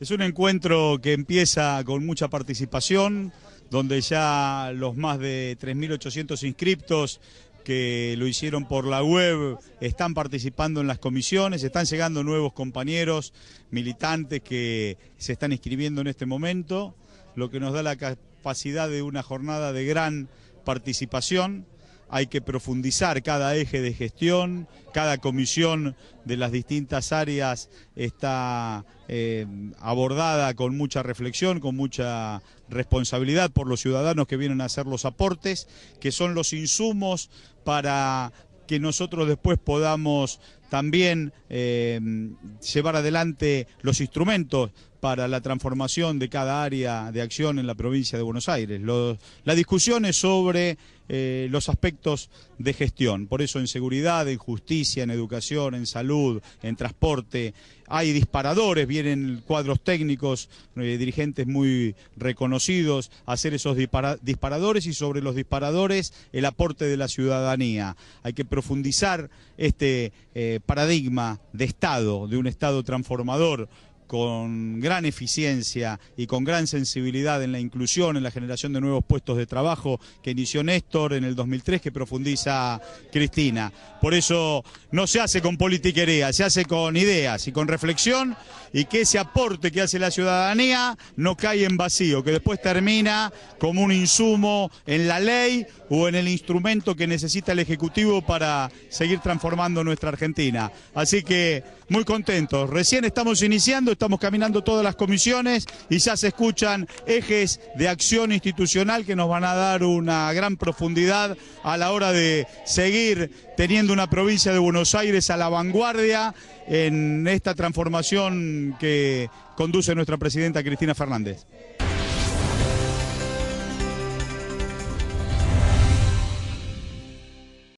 Es un encuentro que empieza con mucha participación, donde ya los más de 3.800 inscriptos que lo hicieron por la web, están participando en las comisiones, están llegando nuevos compañeros, militantes que se están inscribiendo en este momento, lo que nos da la capacidad de una jornada de gran participación hay que profundizar cada eje de gestión, cada comisión de las distintas áreas está eh, abordada con mucha reflexión, con mucha responsabilidad por los ciudadanos que vienen a hacer los aportes, que son los insumos para que nosotros después podamos también eh, llevar adelante los instrumentos para la transformación de cada área de acción en la provincia de Buenos Aires. la discusión es sobre eh, los aspectos de gestión. Por eso en seguridad, en justicia, en educación, en salud, en transporte, hay disparadores, vienen cuadros técnicos, eh, dirigentes muy reconocidos, a hacer esos disparadores y sobre los disparadores el aporte de la ciudadanía. Hay que profundizar este eh, paradigma de Estado, de un Estado transformador con gran eficiencia y con gran sensibilidad en la inclusión, en la generación de nuevos puestos de trabajo que inició Néstor en el 2003, que profundiza Cristina. Por eso no se hace con politiquería, se hace con ideas y con reflexión y que ese aporte que hace la ciudadanía no cae en vacío, que después termina como un insumo en la ley o en el instrumento que necesita el Ejecutivo para seguir transformando nuestra Argentina. Así que muy contentos, recién estamos iniciando estamos caminando todas las comisiones y ya se escuchan ejes de acción institucional que nos van a dar una gran profundidad a la hora de seguir teniendo una provincia de Buenos Aires a la vanguardia en esta transformación que conduce nuestra presidenta Cristina Fernández.